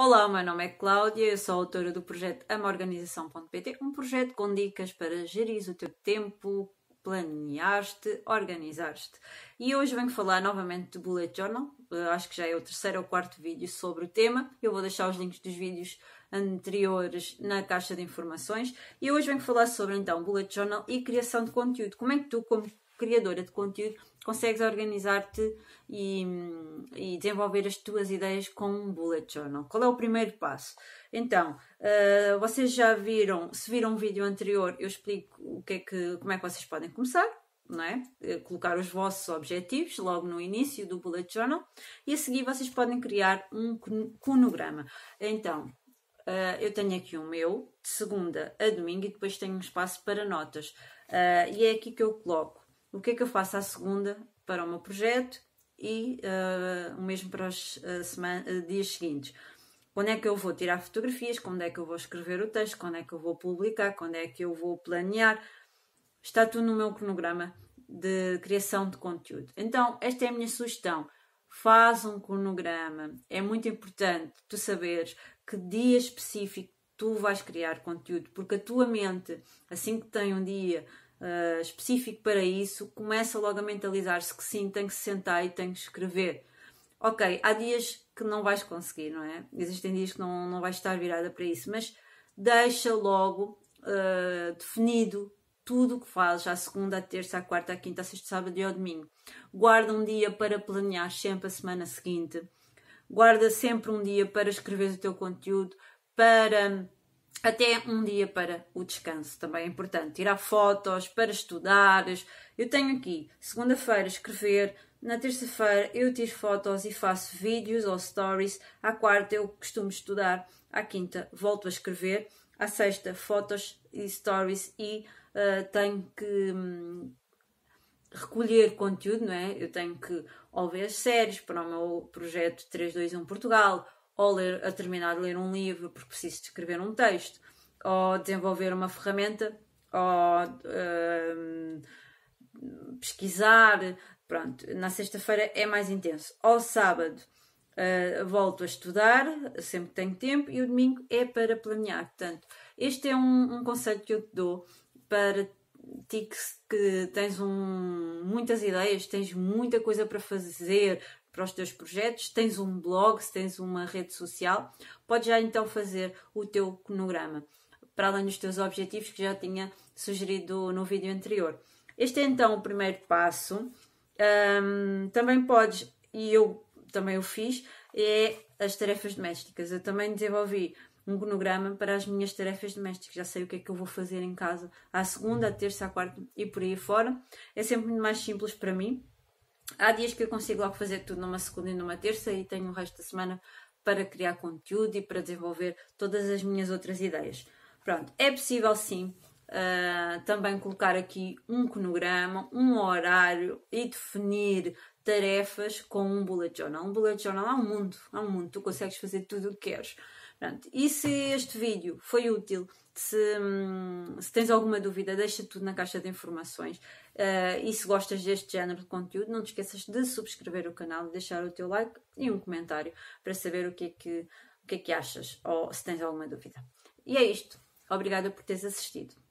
Olá, o meu nome é Cláudia, eu sou autora do projeto amorganização.pt, um projeto com dicas para gerir o teu tempo, planeaste, organizaste. E hoje venho falar novamente de Bullet Journal, acho que já é o terceiro ou quarto vídeo sobre o tema. Eu vou deixar os links dos vídeos anteriores na caixa de informações. E hoje venho falar sobre então Bullet Journal e criação de conteúdo. Como é que tu, como criadora de conteúdo, consegues organizar-te e, e, desenvolver as tuas ideias com um bullet journal. Qual é o primeiro passo? Então, uh, vocês já viram, se viram um vídeo anterior, eu explico o que é que, como é que vocês podem começar. Não é? Eh, colocar os vossos objetivos logo no início do bullet journal e a seguir vocês podem criar um cronograma. Então, Uh, eu tenho aqui o meu, de segunda a domingo, e depois tenho um espaço para notas. Uh, e é aqui que eu coloco o que é que eu faço à segunda para o meu projeto e uh, o mesmo para os uh, semana, uh, dias seguintes. Quando é que eu vou tirar fotografias, quando é que eu vou escrever o texto, quando é que eu vou publicar, quando é que eu vou planear. Está tudo no meu cronograma de criação de conteúdo. Então, esta é a minha sugestão. Faz um cronograma. É muito importante tu saberes que dia específico tu vais criar conteúdo, porque a tua mente, assim que tem um dia uh, específico para isso, começa logo a mentalizar-se que sim, tem que se sentar e tem que escrever. Ok, há dias que não vais conseguir, não é? Existem dias que não, não vais estar virada para isso, mas deixa logo uh, definido tudo o que fazes, à segunda, à terça, à quarta, à quinta, à sexta, sábado e ao domingo. Guarda um dia para planear sempre a semana seguinte. Guarda sempre um dia para escrever o teu conteúdo, para até um dia para o descanso, também é importante. Tirar fotos para estudar. Eu tenho aqui segunda-feira escrever, na terça-feira eu tiro fotos e faço vídeos ou stories. À quarta eu costumo estudar, à quinta volto a escrever, à sexta fotos e stories e uh, tenho que hum, recolher conteúdo, não é? Eu tenho que ouvir as séries para o meu projeto 321 Portugal ou ler, a terminar de ler um livro porque preciso escrever um texto, ou desenvolver uma ferramenta, ou uh, pesquisar. Pronto, na sexta-feira é mais intenso. Ao sábado uh, volto a estudar, sempre que tenho tempo, e o domingo é para planear. Portanto, este é um, um conselho que eu te dou para ti que, que tens um, muitas ideias, tens muita coisa para fazer, para os teus projetos, tens um blog, se tens uma rede social, podes já então fazer o teu cronograma, para além dos teus objetivos que já tinha sugerido no vídeo anterior. Este é então o primeiro passo. Um, também podes, e eu também o fiz, é as tarefas domésticas. Eu também desenvolvi um cronograma para as minhas tarefas domésticas. Já sei o que é que eu vou fazer em casa à segunda, à terça, à quarta e por aí fora. É sempre muito mais simples para mim Há dias que eu consigo logo fazer tudo numa segunda e numa terça e tenho o resto da semana para criar conteúdo e para desenvolver todas as minhas outras ideias. Pronto, é possível sim uh, também colocar aqui um cronograma, um horário e definir tarefas com um bullet journal. Um bullet journal é um mundo, há é um mundo, tu consegues fazer tudo o que queres. Pronto. E se este vídeo foi útil, se, hum, se tens alguma dúvida, deixa tudo na caixa de informações. Uh, e se gostas deste género de conteúdo, não te esqueças de subscrever o canal, deixar o teu like e um comentário para saber o que é que, o que, é que achas ou se tens alguma dúvida. E é isto. Obrigada por teres assistido.